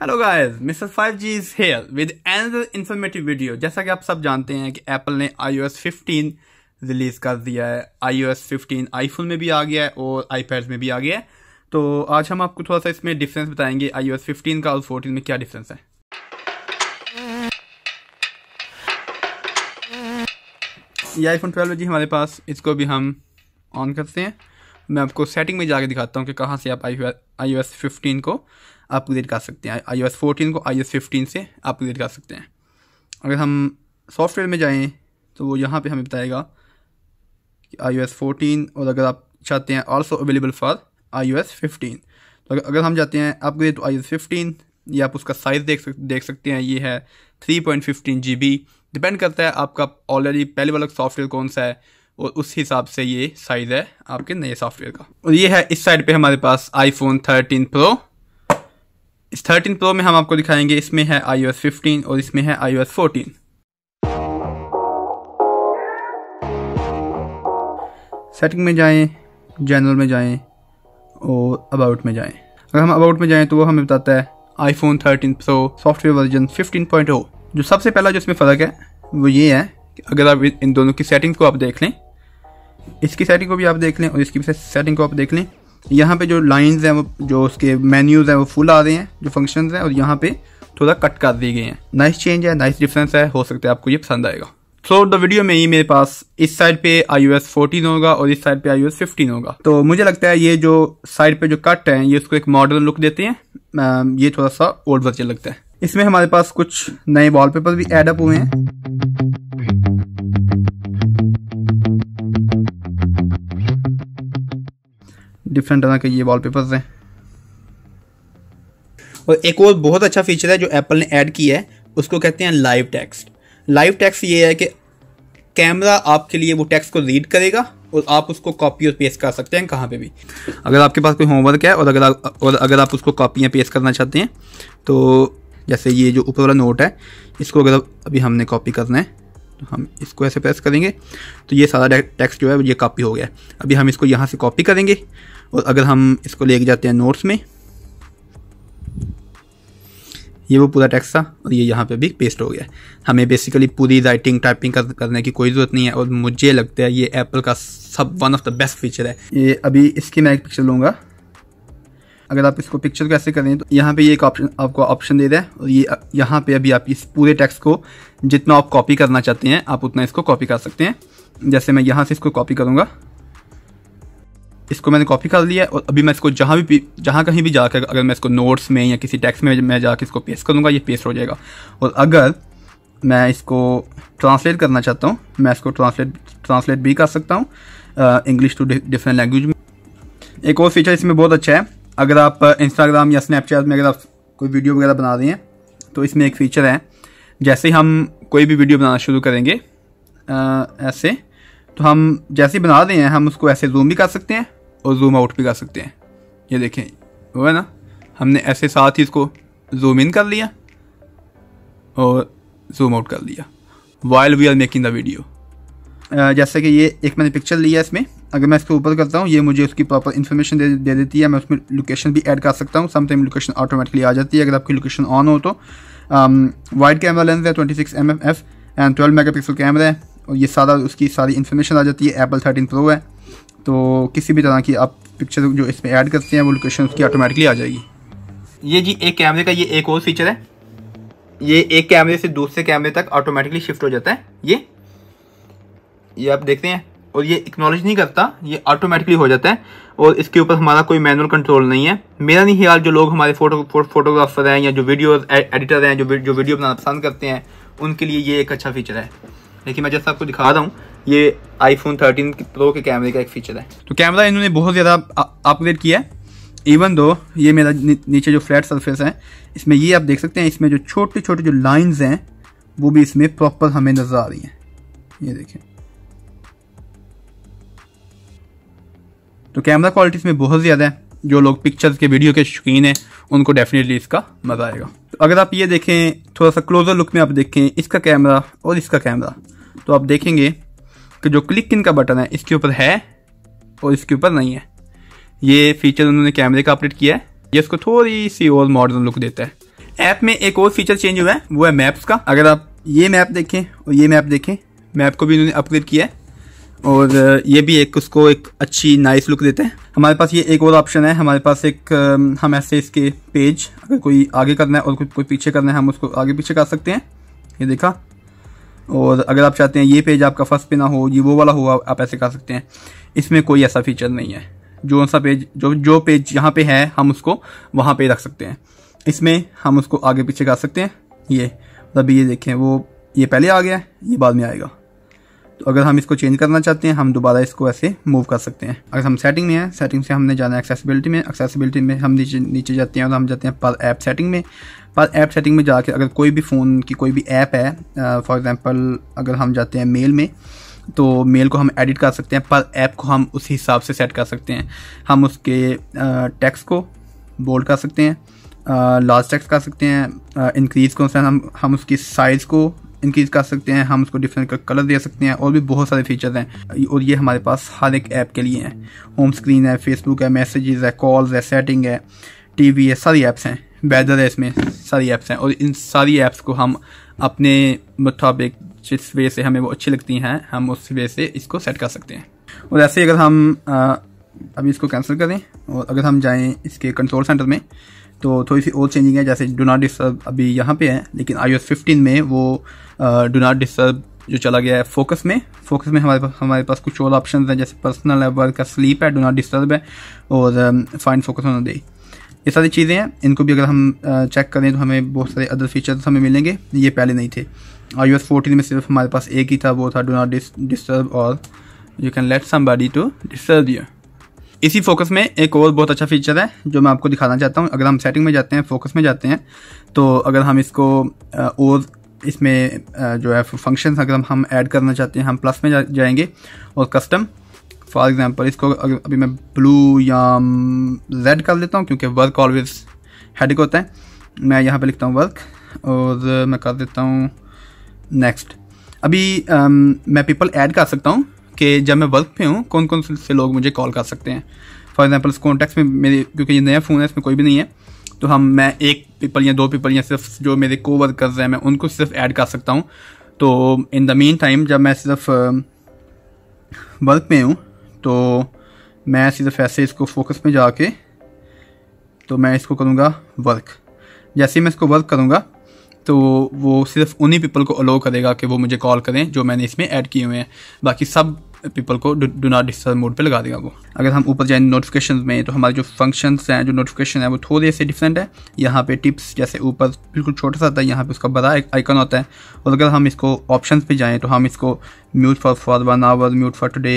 hello guys mister five G is here with another informative video जैसा कि आप सब जानते हैं कि एप्पल ने आईओएस 15 रिलीज कर दिया है आईओएस 15 आईफोन में भी आ गया है और आईपैड्स में भी आ गया है तो आज हम आपको थोड़ा सा इसमें डिफरेंस बताएंगे आईओएस 15 का और 14 में क्या डिफरेंस है ये आईफोन 12 जी हमारे पास इसको भी हम ऑन करते हैं मैं आपको सेटिंग में जाके दिखाता हूँ कि कहाँ से आप I I O S fifteen को अपग्रेड कर सकते हैं आई ओ एस फोर्टीन को आई एस फिफ्टीन से अपग्रेड कर सकते हैं अगर हम सॉफ्टवेयर में जाएँ तो वो यहाँ पर हमें बताएगा कि आई ओ एस फोर्टीन और अगर आप चाहते हैं also available for I O S fifteen तो अगर हम जाते हैं upgrade to I S fifteen ये आप उसका साइज़ देख सक देख सकते हैं ये है three point fifteen G B depend करता है आपका ऑलरेडी पहले वाला सॉफ्टवेयर कौन सा है और उस हिसाब से ये साइज़ है आपके नए सॉफ्टवेयर का और ये है इस साइड पे हमारे पास आईफोन थर्टीन प्रो इस 13 प्रो में हम आपको दिखाएंगे इसमें है आई 15 और इसमें है आई 14 सेटिंग में जाएं जनरल में जाएं और अबाउट में जाएं अगर हम अबाउट में जाएं तो वो हमें बताता है आईफोन 13 प्रो सॉफ्टवेयर वर्जन 15.0 जो सबसे पहला जो इसमें फ़र्क है वो ये है कि अगर आप इन दोनों की सेटिंग्स को आप देख लें इसकी सेटिंग को भी आप देख लें और इसकी सेटिंग को आप देख लें यहाँ पे जो लाइंस हैं वो जो उसके मेन्यूज़ हैं वो फुल आ रहे हैं जो फंक्शंस हैं और यहाँ पे थोड़ा कट कर दिए गए हैं नाइस चेंज है नाइस डिफरेंस है हो सकता है आपको ये पसंद आएगा सो द वीडियो में ही मेरे पास इस साइड पे आई 14 होगा और इस साइड पे आई 15 होगा तो मुझे लगता है ये जो साइड पे जो कट है ये उसको एक मॉडर्न लुक देते हैं ये थोड़ा सा ओल्ड वर्जन लगता है इसमें हमारे पास कुछ नए वॉल भी एडअप हुए हैं डिफरेंट तरह के ये पेपर्स हैं और एक और बहुत अच्छा फीचर है जो एप्पल ने ऐड किया है उसको कहते हैं लाइव टेक्स्ट लाइव टेक्स्ट ये है कि कैमरा आपके लिए वो टेक्स्ट को रीड करेगा और आप उसको कॉपी और पेस्ट कर सकते हैं कहाँ पे भी अगर आपके पास कोई होमवर्क है और अगर आप और अगर आप उसको कॉपियाँ पेस्ट करना चाहते हैं तो जैसे ये जो ऊपर वाला नोट है इसको अगर अभी हमने कॉपी करना है तो हम इसको ऐसे प्रेस करेंगे तो ये सारा टेक्स्ट जो है ये कॉपी हो गया अभी हम इसको यहाँ से कॉपी करेंगे और अगर हम इसको लेके जाते हैं नोट्स में ये वो पूरा टेक्स्ट था और ये यहाँ पे भी पेस्ट हो गया हमें बेसिकली पूरी राइटिंग टाइपिंग कर, करने की कोई ज़रूरत नहीं है और मुझे लगता है ये एप्पल का सब one of the best feature है ये अभी इसकी मैं एक पिक्चर लूँगा अगर आप इसको पिक्चर कैसे करें तो यहाँ पे ये एक ऑप्शन आपको ऑप्शन दे रहा है और ये यहाँ पर अभी आप इस पूरे टैक्स को जितना आप कॉपी करना चाहते हैं आप उतना इसको कॉपी कर सकते हैं जैसे मैं यहाँ से इसको कॉपी करूँगा इसको मैंने कॉपी कर लिया और अभी मैं इसको जहाँ भी जहाँ कहीं भी जाकर अगर मैं इसको नोट्स में या किसी टेक्स्ट में मैं जाकर इसको पेस्ट करूँगा ये पेस्ट हो जाएगा और अगर मैं इसको ट्रांसलेट करना चाहता हूँ मैं इसको ट्रांसलेट ट्रांसलेट भी कर सकता हूँ इंग्लिश टू डिफरेंट लैंग्वेज में एक और फीचर इसमें बहुत अच्छा है अगर आप इंस्टाग्राम या स्नैपचैट में अगर आप कोई वीडियो वगैरह बना रहे हैं तो इसमें एक फ़ीचर है जैसे हम कोई भी वीडियो बनाना शुरू करेंगे आ, ऐसे तो हम जैसे बना रहे हैं हम उसको ऐसे जूम भी कर सकते हैं और जूम आउट भी कर सकते हैं ये देखें वो है ना हमने ऐसे साथ ही इसको जूम इन कर लिया और जूम आउट कर लिया while we are making the video जैसे कि ये एक मैंने पिक्चर लिया इसमें अगर मैं इसको ऊपर करता हूँ ये मुझे उसकी प्रॉपर इन्फॉर्मेशन दे, दे देती है मैं उसमें लोकेशन भी ऐड कर सकता हूँ समथिंग लोकेशन ऑटोमेटिकली आ जाती है अगर आपकी लोकेशन ऑन हो तो वाइड कैमरा लेंस है twenty six M F and twelve mega pixel camera है और ये सारा उसकी सारी इन्फॉर्मेशन आ जाती है एप्पल थर्टीन प्रो है तो किसी भी तरह की आप पिक्चर जो इसमें ऐड करते हैं वो लोकेशन उसकी ऑटोमेटिकली आ जाएगी ये जी एक कैमरे का ये एक और फीचर है ये एक कैमरे से दूसरे कैमरे तक ऑटोमेटिकली शिफ्ट हो जाता है ये ये आप देखते हैं और ये इक्नोलेज नहीं करता ये ऑटोमेटिकली हो जाता है और इसके ऊपर हमारा कोई मैनुअल कंट्रोल नहीं है मेरा नहीं ख्याल जो लोग हमारे फोटो फो, फोटोग्राफर हैं या जो वीडियो एडिटर हैं जो जो वीडियो बनाना पसंद करते हैं उनके लिए ये एक अच्छा फीचर है लेकिन मैं जैसा आपको दिखा रहा हूँ ये आईफोन 13 प्रो के कैमरे का एक फीचर है तो कैमरा इन्होंने बहुत ज़्यादा अपग्रेड किया है इवन दो ये मेरा नीचे जो फ्लैट सरफेस है इसमें ये आप देख सकते हैं इसमें जो छोटे छोटे जो लाइन्स हैं वो भी इसमें प्रॉपर हमें नज़र आ रही हैं ये देखें तो कैमरा क्वालिटी इसमें बहुत ज़्यादा है जो लोग पिक्चर्स के वीडियो के शौकीन हैं उनको डेफिनेटली इसका मज़ा आएगा तो अगर आप ये देखें थोड़ा सा क्लोजर लुक में आप देखें इसका कैमरा और इसका कैमरा तो आप देखेंगे कि जो क्लिक इन का बटन है इसके ऊपर है और इसके ऊपर नहीं है ये फीचर उन्होंने कैमरे का अपडेट किया है ये इसको थोड़ी सी और मॉडर्न लुक देता है ऐप में एक और फीचर चेंज हुआ है वो है मैप्स का अगर आप ये मैप देखें और ये मैप देखें मैप को भी इन्होंने अपग्रेड किया है और ये भी एक उसको एक अच्छी नाइस लुक देता है हमारे पास ये एक और ऑप्शन है हमारे पास एक हम ऐसे इसके पेज अगर कोई आगे करना है और कोई पीछे करना है हम उसको आगे पीछे कर सकते हैं ये देखा और अगर आप चाहते हैं ये पेज आपका फर्स्ट पे ना हो ये वो वाला हो आप ऐसे कर सकते हैं इसमें कोई ऐसा फीचर नहीं है जो सा पेज जो जो पेज यहाँ पे है हम उसको वहाँ पे रख सकते हैं इसमें हम उसको आगे पीछे कर सकते हैं ये मतलब ये देखें वो ये पहले आ गया ये बाद में आएगा तो अगर हम इसको चेंज करना चाहते हैं हम दोबारा इसको ऐसे मूव कर सकते हैं अगर हम सेटिंग में हैं सेटिंग से हमने जाना है एक्सेसिबिलिटी में एक्सेसिबिलिटी में हम नीचे नीचे जाते हैं और हम जाते हैं पर ऐप सेटिंग में पर ऐप सेटिंग में जाके अगर कोई भी फ़ोन की कोई भी ऐप है फॉर एग्ज़ाम्पल अगर हम जाते हैं मेल में तो मेल को हम एडिट कर सकते हैं पर ऐप को हम उस हिसाब से सेट कर सकते हैं हम उसके टैक्स को बोल्ड कर सकते हैं लार्ज टैक्स कर सकते हैं इंक्रीज को हम हम उसकी साइज़ को इंक्रीज कर सकते हैं हम उसको डिफरेंट कलर दे सकते हैं और भी बहुत सारे फीचर्स हैं और ये हमारे पास हर एक ऐप के लिए हैं होम स्क्रीन है फेसबुक है मैसेजेस है कॉल्स है सेटिंग है टीवी है सारी ऐप्स हैं वेदर है इसमें सारी ऐप्स हैं और इन सारी ऐप्स को हम अपने मुताबिक जिस वे से हमें वो अच्छी लगती हैं हम उस वे से इसको सेट कर सकते हैं और ऐसे अगर हम आ, अभी इसको कैंसिल करें और अगर हम जाएं इसके कंट्रोल सेंटर में तो थोड़ी सी और चेंजिंग है जैसे डो नॉट डिस्टर्ब अभी यहाँ पे है लेकिन आई एस में वो डो नॉट डिस्टर्ब जो चला गया है फोकस में फोकस में हमारे पास हमारे पास कुछ और ऑप्शन हैं जैसे पर्सनल है वर्क का स्लीप है डो नॉट डिस्टर्ब है और फाइन फोकस ऑन डे ये सारी चीज़ें हैं इनको भी अगर हम चेक करें तो हमें बहुत सारे अदर फीचर्स हमें मिलेंगे ये पहले नहीं थे आई यू एस फोर्टीन में सिर्फ हमारे पास एक ही था वो था डो नॉट डिस्टर्ब और you can let somebody to disturb you इसी फोकस में एक और बहुत अच्छा फीचर है जो मैं आपको दिखाना चाहता हूँ अगर हम सेटिंग में जाते हैं फोकस में जाते हैं तो अगर हम इसको और इसमें जो है फंक्शन अगर हम ऐड करना चाहते हैं हम प्लस में जाएंगे और कस्टम फॉर एग्जाम्पल इसको अभी मैं ब्लू या रेड mm, कर लेता हूँ क्योंकि वर्क ऑलवेज हेडिक होता है मैं यहाँ पे लिखता हूँ वर्क और मैं कर देता हूँ नेक्स्ट अभी um, मैं पीपल ऐड कर सकता हूँ कि जब मैं वर्क पे हूँ कौन कौन से लोग मुझे कॉल कर सकते हैं फॉर एग्जाम्पल इस कॉन्टैक्ट में मेरे क्योंकि ये नया फ़ोन है इसमें कोई भी नहीं है तो हम मैं एक पीपल या दो पीपल या सिर्फ जो मेरे को वर्कर्स हैं मैं उनको सिर्फ ऐड कर सकता हूँ तो इन द मीन टाइम जब मैं सिर्फ वर्क um, में हूँ तो मैं सीधे तो फैसे इसको फोकस में जाके तो मैं इसको करूँगा वर्क जैसे ही मैं इसको वर्क करूँगा तो वो सिर्फ उन्हीं पीपल को अलाउ करेगा कि वो मुझे कॉल करें जो मैंने इसमें ऐड किए हुए हैं बाकी सब पीपल को डू नॉट डिस्टर्ब मोड पे लगा देगा वो अगर हम ऊपर जाए नोटिफिकेशन में तो हमारे जो फंक्शंस हैं जो नोटिफिकेशन है वो थोड़े से डिफरेंट है यहाँ पे टिप्स जैसे ऊपर बिल्कुल छोटा सा आता है यहाँ पे उसका बड़ा आइकन होता है और अगर हम इसको ऑप्शन पर जाएँ तो हम इसको mute for for one hour mute for today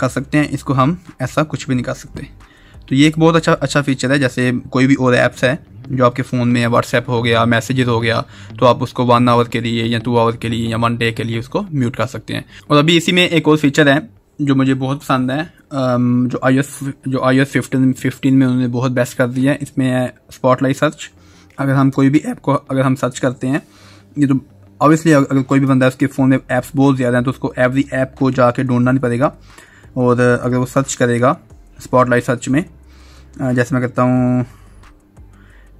कर सकते हैं इसको हम ऐसा कुछ भी नहीं कर सकते तो ये एक बहुत अच्छा अच्छा फीचर है जैसे कोई भी और ऐप्स है जो आपके फ़ोन में व्हाट्सएप हो गया मैसेजेस हो गया तो आप उसको वन आवर के लिए या टू आवर के लिए या वन डे के लिए उसको म्यूट कर सकते हैं और अभी इसी में एक और फीचर है जो मुझे बहुत पसंद है जो आई जो आई एस फिफ्टीन फिफ्टीन में उन्होंने बहुत बेस्ट कर दिया है इसमें है स्पॉटलाइट सर्च अगर हम कोई भी ऐप को अगर हम सर्च करते हैं ये तो ऑब्वियसली अगर कोई भी बंदा उसके फ़ोन में ऐप्स बहुत ज़्यादा हैं तो उसको एवरी ऐप को जाके ढूंढना नहीं पड़ेगा और अगर वो सर्च करेगा स्पॉटलाइट सर्च में जैसे मैं करता हूँ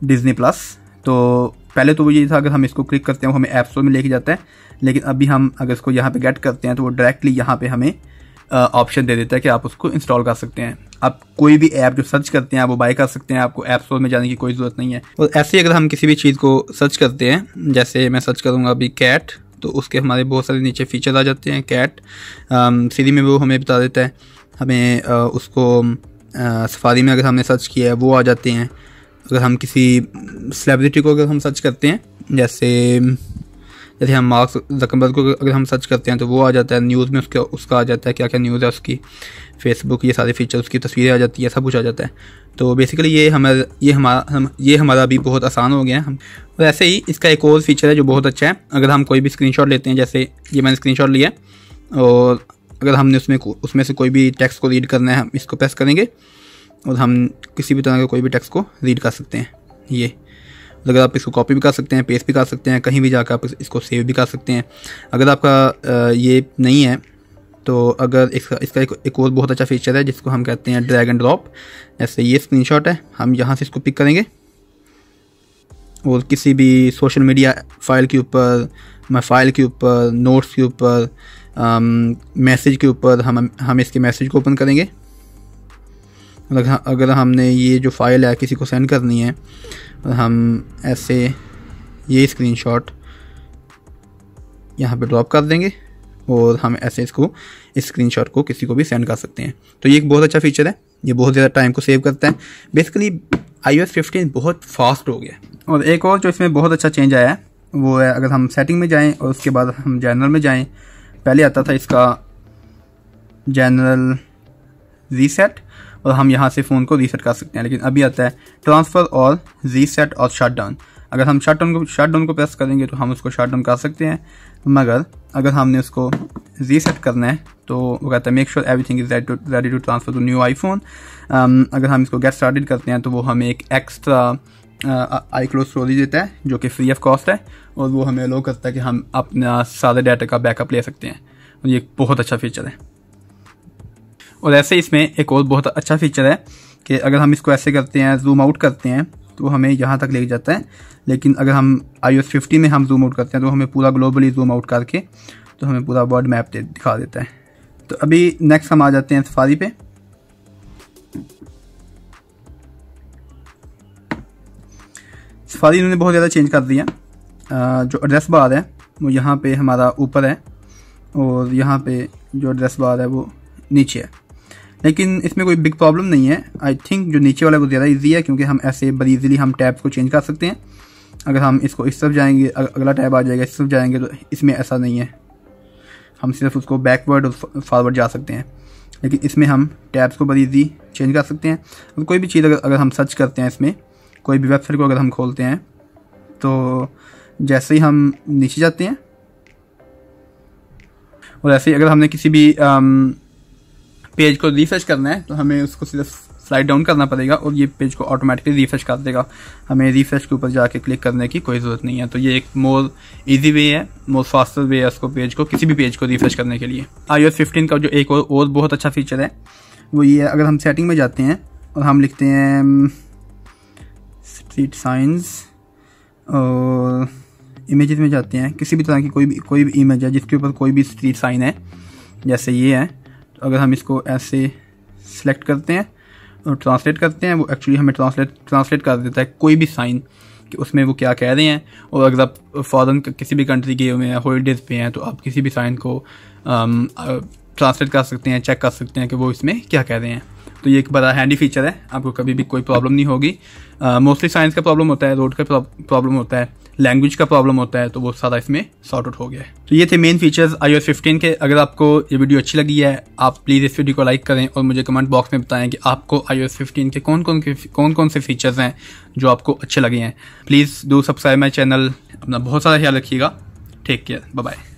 डिज़नी प्लस तो पहले तो वो ये था अगर हम इसको क्लिक करते हैं वो हमें ऐप स्टोर में लेके जाता है लेकिन अभी हम अगर इसको यहाँ पे गेट करते हैं तो वो डायरेक्टली यहाँ पे हमें ऑप्शन दे देता है कि आप उसको इंस्टॉल कर सकते हैं आप कोई भी ऐप जो सर्च करते हैं आप वो बाय कर सकते हैं आपको ऐप स्टोर में जाने की कोई ज़रूरत नहीं है और ऐसे ही अगर हम किसी भी चीज़ को सर्च करते हैं जैसे मैं सर्च करूँगा अभी कैट तो उसके हमारे बहुत सारे नीचे फीचर आ जाते हैं कैट सीरी um, में वो हमें बता देता है हमें आ, uh, उसको आ, um, सफारी uh, में अगर हमने सर्च किया है वो आ जाते हैं अगर हम किसी सेलेब्रिटी um, को अगर हम सर्च करते हैं जैसे जैसे हम मार्क्स जकम्बर को अगर हम सर्च करते हैं तो वो आ जाता है न्यूज़ में उसका उसका आ जाता है क्या क्या न्यूज़ है उसकी फेसबुक ये सारे फीचर उसकी तस्वीरें आ जाती है सब कुछ आ जाता है तो बेसिकली ये हमारा ये हमारा ये हमारा भी बहुत आसान हो गया है और ऐसे ही इसका एक और फीचर है जो बहुत अच्छा है अगर हम कोई भी स्क्रीन लेते हैं जैसे ये मैंने स्क्रीन लिया और अगर हमने उसमें उसमें से कोई भी टेक्स्ट को रीड करना है हम इसको प्रेस करेंगे और हम किसी भी तरह के कोई भी टेक्स्ट को रीड कर सकते हैं ये अगर आप इसको कॉपी भी कर सकते हैं पेस्ट भी कर सकते हैं कहीं भी जाकर आप इसको सेव भी कर सकते हैं अगर आपका ये नहीं है तो अगर इसका इसका एक, एक और बहुत अच्छा फीचर है जिसको हम कहते हैं ड्रैग एंड ड्रॉप जैसे ये स्क्रीनशॉट है हम यहाँ से इसको पिक करेंगे और किसी भी सोशल मीडिया फाइल के ऊपर मैं फाइल के ऊपर नोट्स के ऊपर मैसेज um, के ऊपर हम हम इसके मैसेज को ओपन करेंगे अगर अगर हमने ये जो फाइल है किसी को सेंड करनी है और हम ऐसे ये स्क्रीनशॉट यहाँ पे ड्रॉप कर देंगे और हम ऐसे इसको इस स्क्रीनशॉट को किसी को भी सेंड कर सकते हैं तो ये एक बहुत अच्छा फीचर है ये बहुत ज़्यादा टाइम को सेव करता है बेसिकली आई एस फिफ्टीन बहुत फास्ट हो गया और एक और जो इसमें बहुत अच्छा चेंज आया है वो है अगर हम सेटिंग में जाएँ और उसके बाद हम जनरल में जाएँ पहले आता था इसका जनरल रीसेट और हम यहाँ से फ़ोन को रीसेट कर सकते हैं लेकिन अभी आता है ट्रांसफ़र और रीसेट और शट डाउन अगर हम शट डाउन को शट डाउन को प्रेस करेंगे तो हम उसको शट डाउन कर सकते हैं मगर अगर हमने उसको रीसेट करना है तो वो कहता है make sure everything is ready to transfer to new iPhone अगर हम इसको गेट स्टार्टेड करते हैं तो वो हमें एक एक्स्ट्रा आई क्लोज स्टोरी देता है जो कि फ्री ऑफ कॉस्ट है और वो हमें अलो करता है कि हम अपना सारे डाटा का बैकअप ले सकते हैं और ये बहुत अच्छा फीचर है और ऐसे इसमें एक और बहुत अच्छा फीचर है कि अगर हम इसको ऐसे करते हैं जूम आउट करते हैं तो हमें यहाँ तक ले जाता है लेकिन अगर हम आई ओ एस फिफ्टी में हम जूम आउट करते हैं तो हमें पूरा ग्लोबली जूम आउट करके तो हमें पूरा वर्ल्ड मैप दे दिखा देता है तो अभी नेक्स्ट हम आ जाते हैं सफारी पे सफारी इन्होंने बहुत ज़्यादा चेंज कर दिया जो एड्रेस बार है वो यहाँ पे हमारा ऊपर है और यहाँ पे जो एड्रेस बार है वो नीचे है लेकिन इसमें कोई बिग प्रॉब्लम नहीं है आई थिंक जो नीचे वाला वो ज़्यादा ईजी है क्योंकि हम ऐसे बड़ी ईजिली हम टैब्स को चेंज कर सकते हैं अगर हम इसको इस तरफ जाएंगे अगला टैब आ जाएगा इस तरफ जाएंगे तो इसमें ऐसा नहीं है हम सिर्फ उसको बैकवर्ड और फॉरवर्ड जा सकते हैं लेकिन इसमें हम टैब्स को बड़ी ईजी चेंज कर सकते हैं अगर कोई भी चीज़ अगर अगर हम सर्च करते हैं इसमें कोई भी वेबसाइट को अगर हम खोलते हैं तो जैसे ही हम नीचे जाते हैं और ऐसे ही अगर हमने किसी भी पेज को रिसर्च करना है तो हमें उसको सिर्फ स्लाइड डाउन करना पड़ेगा और ये पेज को ऑटोमेटिकली रिफ्रेश कर देगा हमें रिफ्रेश के ऊपर जाके क्लिक करने की कोई ज़रूरत नहीं है तो ये एक मोर इजी वे है मोर फास्टर वे है उसको पेज को किसी भी पेज को रिफ्रेश करने के लिए आई ओ फिफ्टीन का जो एक और, और बहुत अच्छा फीचर है वो ये अगर हम सेटिंग में जाते हैं और हम लिखते हैं स्ट्रीट um, साइंस और इमेजेस में जाते हैं किसी भी तरह की कोई भी कोई भी इमेज है जिसके ऊपर कोई भी स्ट्रीट साइन है जैसे ये है तो अगर हम इसको ऐसे सेलेक्ट करते हैं ट्रांसलेट करते हैं वो एक्चुअली हमें ट्रांसलेट ट्रांसलेट कर देता है कोई भी साइन कि उसमें वो क्या कह रहे हैं और अगर आप फ़ॉरन किसी भी कंट्री के हुए हैं हॉलीडेज़ पे हैं तो आप किसी भी साइन को ट्रांसलेट um, कर सकते हैं चेक कर सकते हैं कि वो इसमें क्या कह रहे हैं तो ये एक बड़ा हैंडी फीचर है आपको कभी भी कोई प्रॉब्लम नहीं होगी मोस्टली साइंस का प्रॉब्लम होता है रोड का प्रॉब्लम होता है लैंग्वेज का प्रॉब्लम होता है तो वो सारा इसमें सॉर्ट आउट हो गया है तो ये थे मेन फीचर्स आई ओ के अगर आपको ये वीडियो अच्छी लगी है आप प्लीज़ इस वीडियो को लाइक करें और मुझे कमेंट बॉक्स में बताएं कि आपको आई ओ फिफ्टीन के कौन कौन के कौन कौन से फीचर्स हैं जो आपको अच्छे लगे हैं please do subscribe my channel अपना बहुत सारा ख्याल रखिएगा टेक केयर बाय